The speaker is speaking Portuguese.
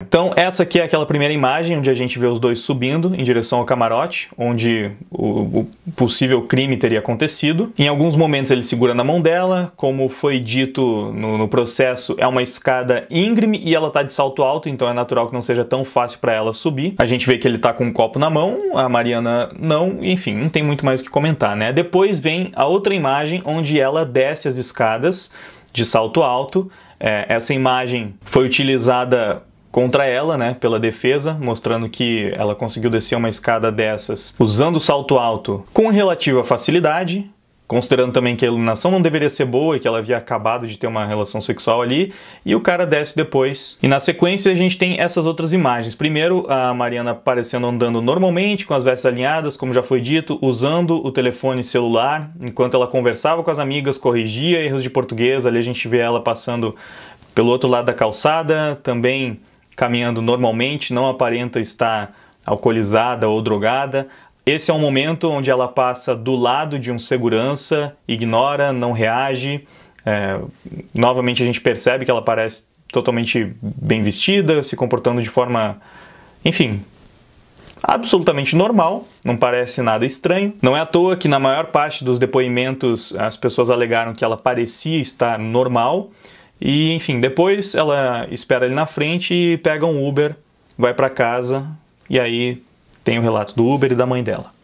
Então essa aqui é aquela primeira imagem onde a gente vê os dois subindo em direção ao camarote, onde o, o possível crime teria acontecido. Em alguns momentos ele segura na mão dela, como foi dito no, no processo, é uma escada íngreme e ela está de salto alto, então é natural que não seja tão fácil para ela subir. A gente vê que ele está com um copo na mão, a Mariana não, enfim, não tem muito mais o que comentar, né? Depois vem a outra imagem onde ela desce as escadas de salto alto. É, essa imagem foi utilizada contra ela, né, pela defesa, mostrando que ela conseguiu descer uma escada dessas usando o salto alto com relativa facilidade, considerando também que a iluminação não deveria ser boa e que ela havia acabado de ter uma relação sexual ali, e o cara desce depois. E na sequência a gente tem essas outras imagens. Primeiro, a Mariana aparecendo andando normalmente, com as vestes alinhadas, como já foi dito, usando o telefone celular, enquanto ela conversava com as amigas, corrigia erros de português, ali a gente vê ela passando pelo outro lado da calçada, também caminhando normalmente, não aparenta estar alcoolizada ou drogada. Esse é um momento onde ela passa do lado de um segurança, ignora, não reage. É, novamente a gente percebe que ela parece totalmente bem vestida, se comportando de forma, enfim, absolutamente normal, não parece nada estranho. Não é à toa que na maior parte dos depoimentos as pessoas alegaram que ela parecia estar normal e enfim, depois ela espera ele na frente e pega um Uber, vai para casa e aí tem o relato do Uber e da mãe dela.